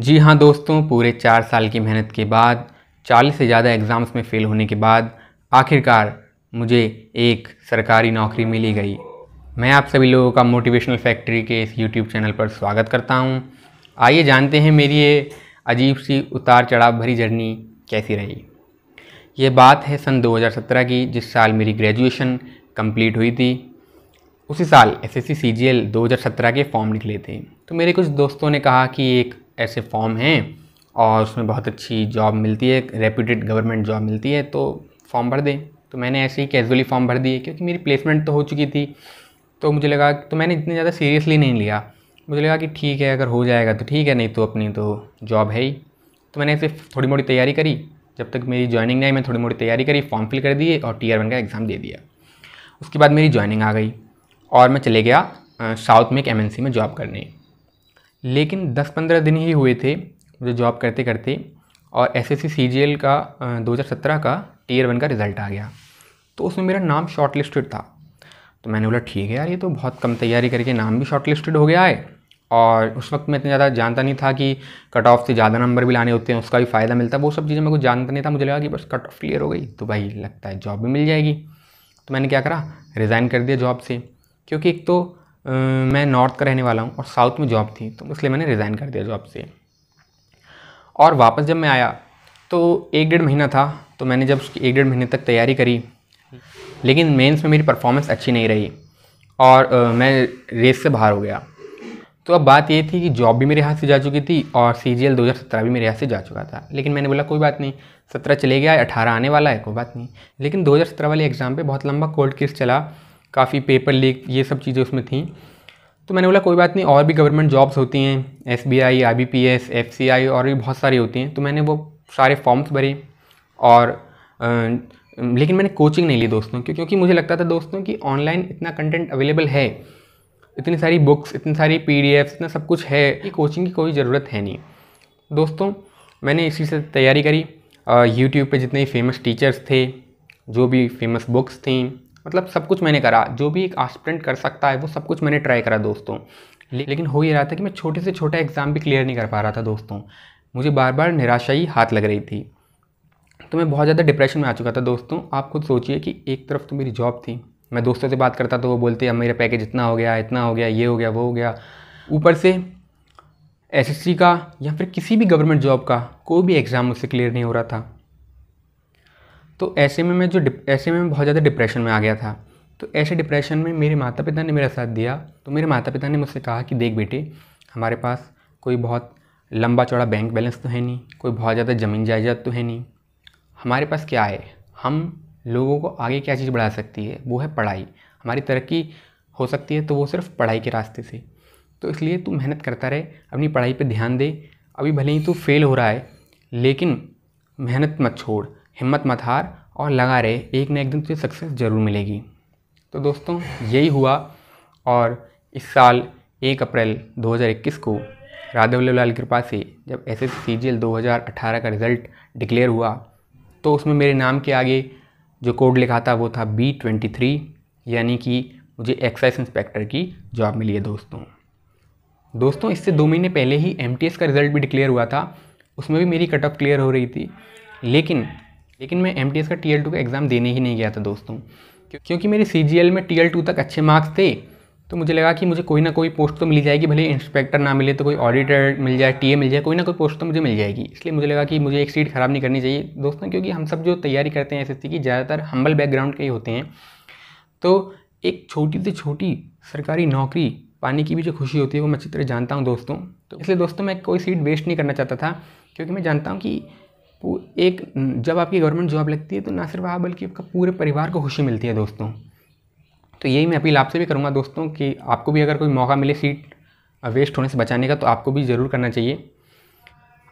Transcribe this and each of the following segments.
जी हाँ दोस्तों पूरे चार साल की मेहनत के बाद चालीस से ज़्यादा एग्ज़ाम्स में फ़ेल होने के बाद आखिरकार मुझे एक सरकारी नौकरी मिली गई मैं आप सभी लोगों का मोटिवेशनल फैक्ट्री के इस यूट्यूब चैनल पर स्वागत करता हूँ आइए जानते हैं मेरी ये अजीब सी उतार चढ़ाव भरी जर्नी कैसी रही ये बात है सन 2017 की जिस साल मेरी ग्रेजुएशन कंप्लीट हुई थी उसी साल एस एस सी के फॉर्म निकले थे तो मेरे कुछ दोस्तों ने कहा कि एक ऐसे फॉर्म हैं और उसमें बहुत अच्छी जॉब मिलती है रेप्यूटेड गवर्नमेंट जॉब मिलती है तो फॉर्म भर दें तो मैंने ऐसे ही कैजुअली फॉर्म भर दिए क्योंकि मेरी प्लेसमेंट तो हो चुकी थी तो मुझे लगा तो मैंने इतने ज़्यादा सीरियसली नहीं लिया मुझे लगा कि ठीक है अगर हो जाएगा तो ठीक है नहीं तो अपनी तो जॉब है ही तो मैंने ऐसे थोड़ी मोटी तैयारी करी जब तक मेरी ज्वाइनिंग नहीं आई मैंने थोड़ी मोटी तैयारी करी फॉर्म फिल कर दिए और टी आर वन का एग्ज़ाम दे दिया उसके बाद मेरी ज्वाइनिंग आ गई और मैं चले गया साउथ में एक एम में जॉब करने लेकिन दस पंद्रह दिन ही हुए थे मुझे जॉब करते करते और एस एस सी जी का दो हज़ार सत्रह का टीयर वन का रिज़ल्ट आ गया तो उसमें मेरा नाम शॉर्ट लिस्टेड था तो मैंने बोला ठीक है यार ये तो बहुत कम तैयारी करके नाम भी शॉर्ट लिस्टेड हो गया है और उस वक्त मैं इतना ज़्यादा जानता नहीं था कि कट ऑफ से ज़्यादा नंबर भी लाने होते हैं उसका भी फ़ायदा मिलता है वो सब चीज़ें मेरे को जानता नहीं था मुझे लगा कि बस कट ऑफ क्लियर हो गई तो भाई लगता है जॉब भी मिल जाएगी तो मैंने क्या करा रिज़ाइन कर दिया जॉब से क्योंकि एक तो मैं नॉर्थ का रहने वाला हूँ और साउथ में जॉब थी तो इसलिए मैंने रिज़ाइन कर दिया जॉब से और वापस जब मैं आया तो एक डेढ़ महीना था तो मैंने जब उसकी एक डेढ़ महीने तक तैयारी करी लेकिन मेंस में मेरी परफॉर्मेंस अच्छी नहीं रही और आ, मैं रेस से बाहर हो गया तो अब बात ये थी कि जॉब भी मेरे हाथ से जा चुकी थी और सी जी एल दो हज़ार सत्रह भी मेरे हाथ से जा चुका था लेकिन मैंने बोला कोई बात नहीं सत्रह चले गया अठारह आने वाला है कोई बात नहीं लेकिन दो हज़ार सत्रह वाले एग्ज़ाम पे बहुत लंबा कोल्ड केस चला काफ़ी पेपर लीक ये सब चीज़ें उसमें थी तो मैंने बोला कोई बात नहीं और भी गवर्नमेंट जॉब्स होती हैं S B I I B P S F C I और भी बहुत सारी होती हैं तो मैंने वो सारे फॉर्म्स भरे और आ, लेकिन मैंने कोचिंग नहीं ली दोस्तों क्यों क्योंकि मुझे लगता था दोस्तों कि ऑनलाइन इतना कंटेंट अवेलेबल है इतनी सारी बुक्स इतनी सारी पी डी एफ इतना सब कुछ है कि कोचिंग की कोई ज़रूरत है नहीं दोस्तों मैंने इसी से तैयारी करी यूट्यूब पे जितने फेमस टीचर्स थे जो भी फेमस बुक्स थी मतलब सब कुछ मैंने करा जो भी एक आस्पिरेंट कर सकता है वो सब कुछ मैंने ट्राई करा दोस्तों लेकिन हो ये रहा था कि मैं छोटे से छोटा एग्ज़ाम भी क्लियर नहीं कर पा रहा था दोस्तों मुझे बार बार निराशा ही हाथ लग रही थी तो मैं बहुत ज़्यादा डिप्रेशन में आ चुका था दोस्तों आप खुद सोचिए कि एक तरफ तो मेरी जॉब थी मैं दोस्तों से बात करता तो वो बोलते अब मेरा पैकेज इतना हो गया इतना हो गया ये हो गया वो हो गया ऊपर से एसएससी का या फिर किसी भी गवर्नमेंट जॉब का कोई भी एग्ज़ाम मुझसे क्लियर नहीं हो रहा था तो ऐसे में मैं जो ऐसे में मैं बहुत ज़्यादा डिप्रेशन में आ गया था तो ऐसे डिप्रेशन में मेरे माता पिता ने मेरा साथ दिया तो मेरे माता पिता ने मुझसे कहा कि देख बेटे हमारे पास कोई बहुत लंबा चौड़ा बैंक बैलेंस तो है नहीं कोई बहुत ज़्यादा ज़मीन जायदाद तो है नहीं हमारे पास क्या है हम लोगों को आगे क्या चीज़ बढ़ा सकती है वो है पढ़ाई हमारी तरक्की हो सकती है तो वो सिर्फ पढ़ाई के रास्ते से तो इसलिए तू मेहनत करता रहे अपनी पढ़ाई पर ध्यान दे अभी भले ही तू फेल हो रहा है लेकिन मेहनत मत छोड़ हिम्मत मत हार और लगा रहे एक ना एक दिन तुझे सक्सेस ज़रूर मिलेगी तो दोस्तों यही हुआ और इस साल एक अप्रैल 2021 को राधा वल्लभ लाल कृपा से जब S S C G L दो का रिज़ल्ट डिक्लेयर हुआ तो उसमें मेरे नाम के आगे जो कोड लिखा था वो था बी ट्वेंटी थ्री यानी कि मुझे एक्साइज इंस्पेक्टर की जॉब मिली है दोस्तों दोस्तों इससे दो महीने पहले ही एम का रिज़ल्ट भी डिक्लेयर हुआ था उसमें भी मेरी कट ऑफ क्लियर हो रही थी लेकिन लेकिन मैं एम का टी का एग्ज़ाम देने ही नहीं गया था दोस्तों क्योंकि मेरे सी में टी तक अच्छे मार्क्स थे तो मुझे लगा कि मुझे कोई ना कोई पोस्ट तो मिल जाएगी भले इंस्पेक्टर ना मिले तो कोई ऑडिटर मिल जाए टीए मिल जाए कोई ना कोई पोस्ट तो मुझे मिल जाएगी इसलिए मुझे लगा कि मुझे एक सीट ख़राब नहीं करनी चाहिए दोस्तों क्योंकि हम सब जो तैयारी करते हैं एस की ज़्यादातर हम्बल बैकग्राउंड के ही होते हैं तो एक छोटी से छोटी सरकारी नौकरी पाने की भी जो खुशी होती है वो मैं अच्छी तरह जानता हूँ दोस्तों तो इसलिए दोस्तों मैं कोई सीट वेस्ट नहीं करना चाहता था क्योंकि मैं जानता हूँ कि एक जब आपकी गवर्नमेंट जॉब लगती है तो ना सिर्फ आप बल्कि आपका पूरे परिवार को खुशी मिलती है दोस्तों तो यही मैं अपील आपसे भी करूँगा दोस्तों कि आपको भी अगर कोई मौका मिले सीट वेस्ट होने से बचाने का तो आपको भी ज़रूर करना चाहिए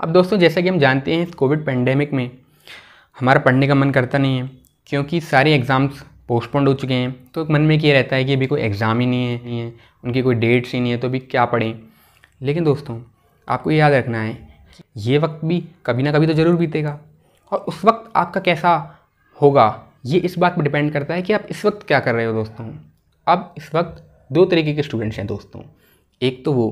अब दोस्तों जैसा कि हम जानते हैं इस कोविड पेंडेमिक में हमारा पढ़ने का मन करता नहीं है क्योंकि सारे एग्ज़ाम्स पोस्टपोन्ड हो चुके हैं तो मन में ये रहता है कि अभी कोई एग्ज़ाम ही नहीं है नहीं है उनकी कोई डेट्स ही नहीं है तो अभी क्या पढ़ें लेकिन दोस्तों आपको याद रखना है ये वक्त भी कभी ना कभी तो ज़रूर बीतेगा और उस वक्त आपका कैसा होगा ये इस बात पर डिपेंड करता है कि आप इस वक्त क्या कर रहे हो दोस्तों अब इस वक्त दो तरीके के स्टूडेंट्स हैं दोस्तों एक तो वो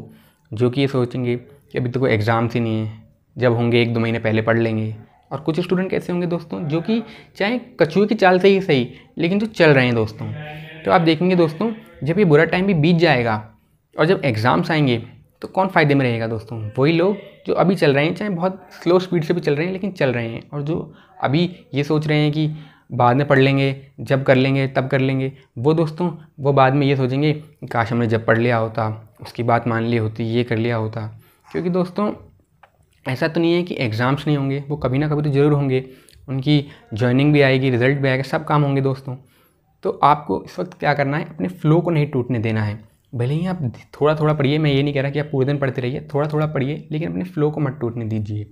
जो कि ये सोचेंगे कि अभी तो कोई एग्ज़ाम्स ही नहीं है जब होंगे एक दो महीने पहले पढ़ लेंगे और कुछ स्टूडेंट कैसे होंगे दोस्तों जो कि चाहे कछुए की चाल से ही सही लेकिन जो चल रहे हैं दोस्तों तो आप देखेंगे दोस्तों जब ये बुरा टाइम भी बीत जाएगा और जब एग्ज़ाम्स आएंगे तो कौन फ़ायदे में रहेगा दोस्तों वही लोग जो अभी चल रहे हैं चाहे बहुत स्लो स्पीड से भी चल रहे हैं लेकिन चल रहे हैं और जो अभी ये सोच रहे हैं कि बाद में पढ़ लेंगे जब कर लेंगे तब कर लेंगे वो दोस्तों वो बाद में ये सोचेंगे काश हमने जब पढ़ लिया होता उसकी बात मान ली होती ये कर लिया होता क्योंकि दोस्तों ऐसा तो नहीं है कि एग्ज़ाम्स नहीं होंगे वो कभी ना कभी तो ज़रूर होंगे उनकी ज्वाइनिंग भी आएगी रिज़ल्ट भी आएगा सब काम होंगे दोस्तों तो आपको इस वक्त क्या करना है अपने फ़्लो को नहीं टूटने देना है भले ही आप थोड़ा थोड़ा पढ़िए मैं ये नहीं कह रहा कि आप पूरे दिन पढ़ते रहिए थोड़ा थोड़ा पढ़िए लेकिन अपने फ़्लो को मत टूटने दीजिए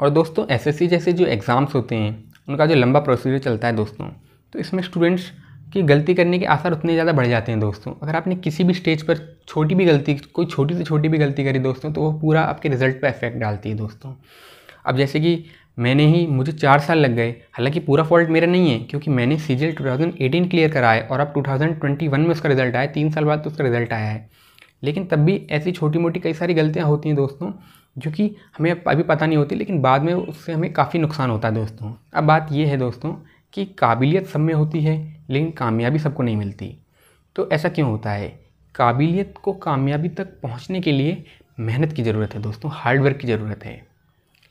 और दोस्तों एसएससी जैसे जो एग्ज़ाम्स होते हैं उनका जो लंबा प्रोसीजर चलता है दोस्तों तो इसमें स्टूडेंट्स की गलती करने के आसार उतने ज़्यादा बढ़ जाते हैं दोस्तों अगर आपने किसी भी स्टेज पर छोटी भी गलती कोई छोटी से छोटी भी गलती करी दोस्तों तो वो पूरा आपके रिजल्ट पर इफेक्ट डालती है दोस्तों अब जैसे कि मैंने ही मुझे चार साल लग गए हालांकि पूरा फॉल्ट मेरा नहीं है क्योंकि मैंने C G L two thousand eighteen clear करा है और अब टू थाउजेंड ट्वेंटी वन में उसका रिजल्ट आया तीन साल बाद तो उसका रिजल्ट आया है लेकिन तब भी ऐसी छोटी मोटी कई सारी गलतियाँ होती हैं दोस्तों जो कि हमें अभी पता नहीं होती लेकिन बाद में उससे हमें काफ़ी नुकसान होता है दोस्तों अब बात यह है दोस्तों कि काबिलियत सब में होती है लेकिन कामयाबी सबको नहीं मिलती तो ऐसा क्यों होता है काबिलियत को कामयाबी तक पहुंचने के लिए मेहनत की ज़रूरत है दोस्तों हार्डवर्क की ज़रूरत है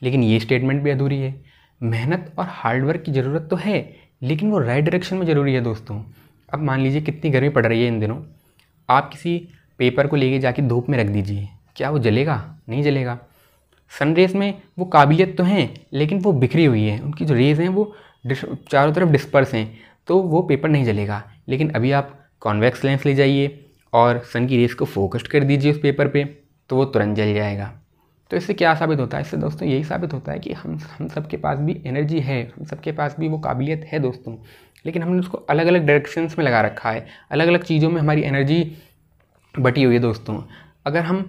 लेकिन ये स्टेटमेंट भी अधूरी है मेहनत और हार्डवर्क की ज़रूरत तो है लेकिन वो राइट डायरेक्शन में ज़रूरी है दोस्तों अब मान लीजिए कितनी गर्मी पड़ रही है इन दिनों आप किसी पेपर को लेके जाके धूप में रख दीजिए क्या वो जलेगा नहीं जलेगा सन रेज में वो काबिलियत तो हैं लेकिन वो बिखरी हुई है उनकी जो रेज़ हैं वो चारों तरफ डिस्पर्स हैं तो वो पेपर नहीं जलेगा लेकिन अभी आप कॉन्वेक्स लेंस ले जाइए और सन की रेस को फोकस्ड कर दीजिए उस पेपर पे तो वो तुरंत जल जाएगा तो इससे क्या साबित होता है इससे दोस्तों यही साबित होता है कि हम हम सब के पास भी एनर्जी है हम सब के पास भी वो काबिलियत है दोस्तों लेकिन हमने उसको अलग अलग डायरेक्शंस में लगा रखा है अलग अलग चीज़ों में हमारी एनर्जी बटी हुई है दोस्तों अगर हम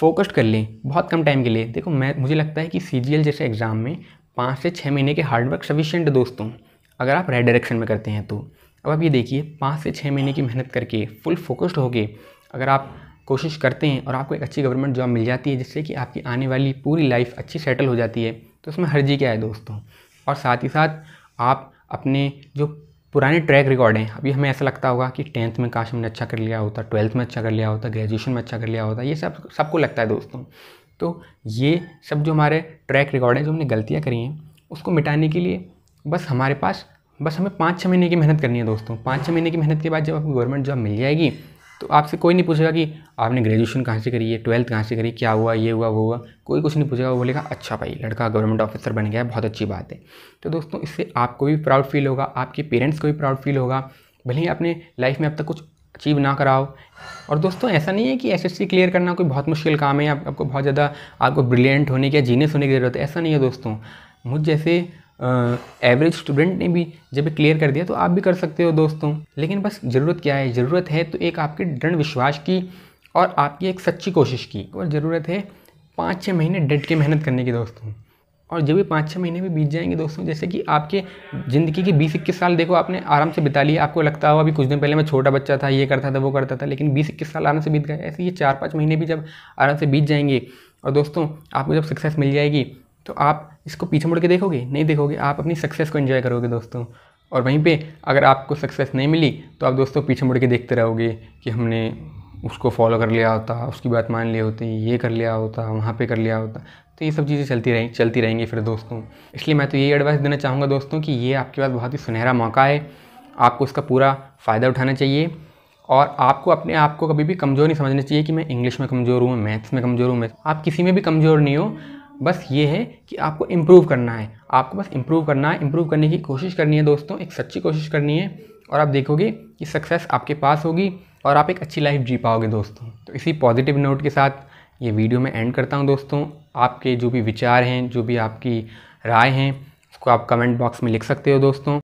फोकस्ड कर लें बहुत कम टाइम के लिए देखो मैं मुझे लगता है कि सी जैसे एग्ज़ाम में पाँच से छः महीने के हार्डवर्क सफिशेंट दोस्तों अगर आप रेड डायरेक्शन में करते हैं तो अब आप ये देखिए पाँच से छः महीने की मेहनत करके फुल फोकस्ड होके अगर आप कोशिश करते हैं और आपको एक अच्छी गवर्नमेंट जॉब मिल जाती है जिससे कि आपकी आने वाली पूरी लाइफ अच्छी सेटल हो जाती है तो उसमें हर्जी क्या है दोस्तों और साथ ही साथ आप अपने जो पुराने ट्रैक रिकॉर्ड हैं अभी हमें ऐसा लगता होगा कि टेंथ में काश हमने अच्छा कर लिया होता ट्वेल्थ में अच्छा कर लिया होता ग्रेजुएशन में अच्छा कर लिया होता ये सब सबको लगता है दोस्तों तो ये सब जो हमारे ट्रैक रिकॉर्ड हैं जो हमने गलतियाँ करी हैं उसको मिटाने के लिए बस हमारे पास बस हमें पाँच छः महीने की मेहनत करनी है दोस्तों पाँच छः महीने की मेहनत के बाद जब आपको गवर्नमेंट जॉब मिल जाएगी तो आपसे कोई नहीं पूछेगा कि आपने ग्रेजुएशन कहाँ से करी है ट्वेल्थ कहाँ से करी क्या हुआ ये हुआ वो हुआ कोई कुछ नहीं पूछेगा वो बोलेगा अच्छा भाई लड़का गवर्नमेंट ऑफिसर बन गया है बहुत अच्छी बात है तो दोस्तों इससे आपको भी प्राउड फील होगा आपके पेरेंट्स को भी प्राउड फील होगा भले ही आपने लाइफ में अब तक कुछ अचीव ना कराओ और दोस्तों ऐसा नहीं है कि एस क्लियर करना कोई बहुत मुश्किल काम है आप, आपको बहुत ज़्यादा आपको ब्रिलियंट होने की या जीनियस होने की ज़रूरत है ऐसा नहीं है दोस्तों मुझ जैसे एवरेज स्टूडेंट ने भी जब क्लियर कर दिया तो आप भी कर सकते हो दोस्तों लेकिन बस ज़रूरत क्या है ज़रूरत है तो एक आपके दृढ़ विश्वास की और आपकी एक सच्ची कोशिश की और ज़रूरत है पाँच छः महीने डट के मेहनत करने की दोस्तों और जब भी पाँच छः महीने भी बीत जाएंगे दोस्तों जैसे कि आपके ज़िंदगी के बीस इक्कीस साल देखो आपने आराम से बिता लिए आपको लगता हुआ अभी कुछ दिन पहले मैं छोटा बच्चा था ये करता था वो करता था लेकिन बीस इक्कीस साल आराम से बीत गए ऐसे ये चार पाँच महीने भी जब आराम से बीत जाएंगे और दोस्तों आपको जब सक्सेस मिल जाएगी तो आप इसको पीछे मुड़ के देखोगे नहीं देखोगे आप अपनी सक्सेस को एंजॉय करोगे दोस्तों और वहीं पे अगर आपको सक्सेस नहीं मिली तो आप दोस्तों पीछे मुड़ के देखते रहोगे कि हमने उसको फॉलो कर लिया होता उसकी बात मान ली होती ये कर लिया होता वहाँ पे कर लिया होता तो ये सब चीज़ें चलती रहें चलती रहेंगी फिर दोस्तों इसलिए मैं तो यही एडवाइस देना चाहूँगा दोस्तों कि ये आपके पास बहुत ही सुनहरा मौका है आपको इसका पूरा फ़ायदा उठाना चाहिए और आपको अपने आप को कभी भी कमज़ोर नहीं समझना चाहिए कि मैं इंग्लिश में कमज़ोर हूँ मैथ्स में कमज़ोर हूँ आप किसी में भी कमज़ोर नहीं हो बस ये है कि आपको इम्प्रूव करना है आपको बस इम्प्रूव करना है इम्प्रूव करने की कोशिश करनी है दोस्तों एक सच्ची कोशिश करनी है और आप देखोगे कि सक्सेस आपके पास होगी और आप एक अच्छी लाइफ जी पाओगे दोस्तों तो इसी पॉजिटिव नोट के साथ ये वीडियो मैं एंड करता हूँ दोस्तों आपके जो भी विचार हैं जो भी आपकी राय हैं उसको आप कमेंट बॉक्स में लिख सकते हो दोस्तों